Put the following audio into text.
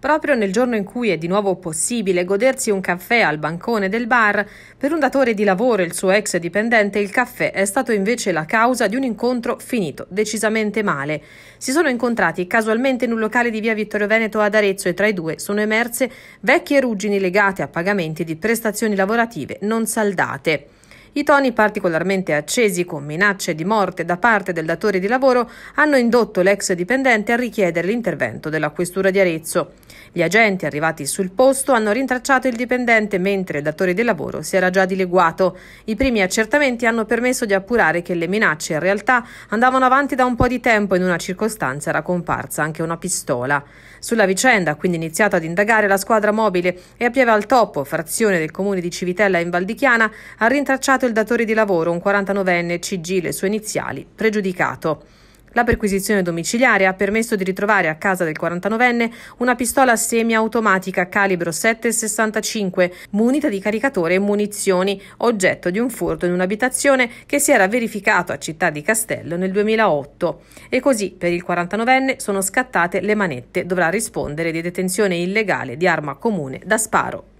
Proprio nel giorno in cui è di nuovo possibile godersi un caffè al bancone del bar, per un datore di lavoro e il suo ex dipendente il caffè è stato invece la causa di un incontro finito decisamente male. Si sono incontrati casualmente in un locale di via Vittorio Veneto ad Arezzo e tra i due sono emerse vecchie ruggini legate a pagamenti di prestazioni lavorative non saldate. I toni particolarmente accesi con minacce di morte da parte del datore di lavoro hanno indotto l'ex dipendente a richiedere l'intervento della Questura di Arezzo. Gli agenti arrivati sul posto hanno rintracciato il dipendente mentre il datore di lavoro si era già dileguato. I primi accertamenti hanno permesso di appurare che le minacce in realtà andavano avanti da un po' di tempo e in una circostanza era comparsa anche una pistola. Sulla vicenda ha quindi iniziato ad indagare la squadra mobile e a Pieve al Toppo, frazione del comune di Civitella in Valdichiana, ha rintracciato stato il datore di lavoro, un 49enne CG, le sue iniziali, pregiudicato. La perquisizione domiciliare ha permesso di ritrovare a casa del 49enne una pistola semiautomatica calibro 7,65, munita di caricatore e munizioni, oggetto di un furto in un'abitazione che si era verificato a Città di Castello nel 2008. E così per il 49enne sono scattate le manette, dovrà rispondere di detenzione illegale di arma comune da sparo.